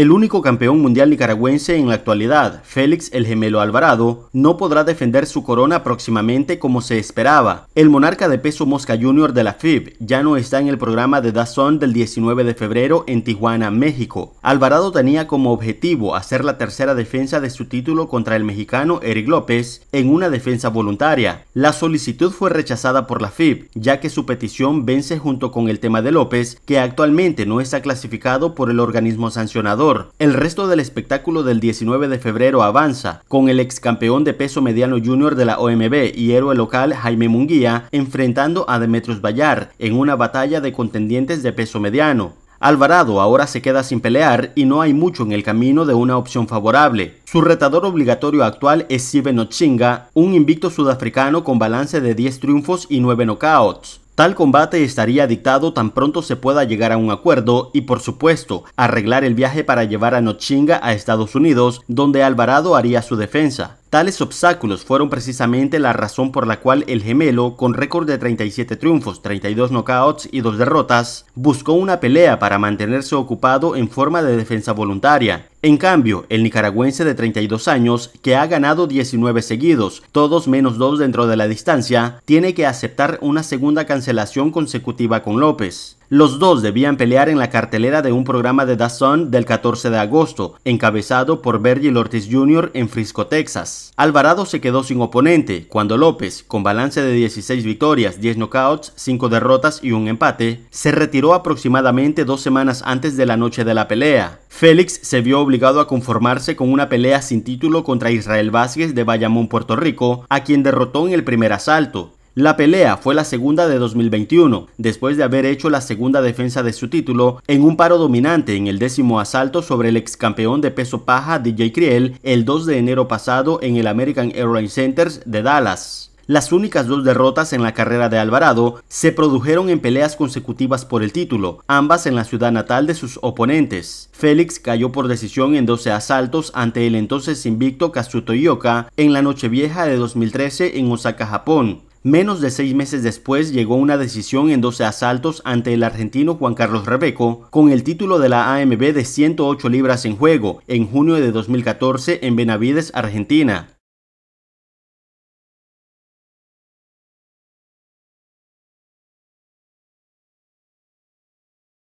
El único campeón mundial nicaragüense en la actualidad, Félix el Gemelo Alvarado, no podrá defender su corona próximamente como se esperaba. El monarca de peso Mosca Jr. de la FIB ya no está en el programa de Dazón del 19 de febrero en Tijuana, México. Alvarado tenía como objetivo hacer la tercera defensa de su título contra el mexicano Eric López en una defensa voluntaria. La solicitud fue rechazada por la FIB, ya que su petición vence junto con el tema de López, que actualmente no está clasificado por el organismo sancionador. El resto del espectáculo del 19 de febrero avanza, con el ex campeón de peso mediano junior de la OMB y héroe local Jaime Munguía enfrentando a Demetrios Bayar en una batalla de contendientes de peso mediano. Alvarado ahora se queda sin pelear y no hay mucho en el camino de una opción favorable. Su retador obligatorio actual es Steven Ochinga, un invicto sudafricano con balance de 10 triunfos y 9 knockouts. Tal combate estaría dictado tan pronto se pueda llegar a un acuerdo y por supuesto arreglar el viaje para llevar a Nochinga a Estados Unidos, donde Alvarado haría su defensa. Tales obstáculos fueron precisamente la razón por la cual el gemelo, con récord de 37 triunfos, 32 knockouts y 2 derrotas, buscó una pelea para mantenerse ocupado en forma de defensa voluntaria. En cambio, el nicaragüense de 32 años, que ha ganado 19 seguidos, todos menos dos dentro de la distancia, tiene que aceptar una segunda cancelación consecutiva con López. Los dos debían pelear en la cartelera de un programa de Dazón del 14 de agosto, encabezado por Virgil Ortiz Jr. en Frisco, Texas. Alvarado se quedó sin oponente, cuando López, con balance de 16 victorias, 10 knockouts, 5 derrotas y un empate, se retiró aproximadamente dos semanas antes de la noche de la pelea. Félix se vio obligado a conformarse con una pelea sin título contra Israel Vázquez de Bayamón, Puerto Rico, a quien derrotó en el primer asalto. La pelea fue la segunda de 2021, después de haber hecho la segunda defensa de su título en un paro dominante en el décimo asalto sobre el ex campeón de peso paja DJ Kriel el 2 de enero pasado en el American Airlines Centers de Dallas. Las únicas dos derrotas en la carrera de Alvarado se produjeron en peleas consecutivas por el título, ambas en la ciudad natal de sus oponentes. Félix cayó por decisión en 12 asaltos ante el entonces invicto Kazuto Ioka en la Nochevieja de 2013 en Osaka, Japón. Menos de seis meses después llegó una decisión en 12 asaltos ante el argentino Juan Carlos Rebeco, con el título de la AMB de 108 libras en juego, en junio de 2014 en Benavides, Argentina.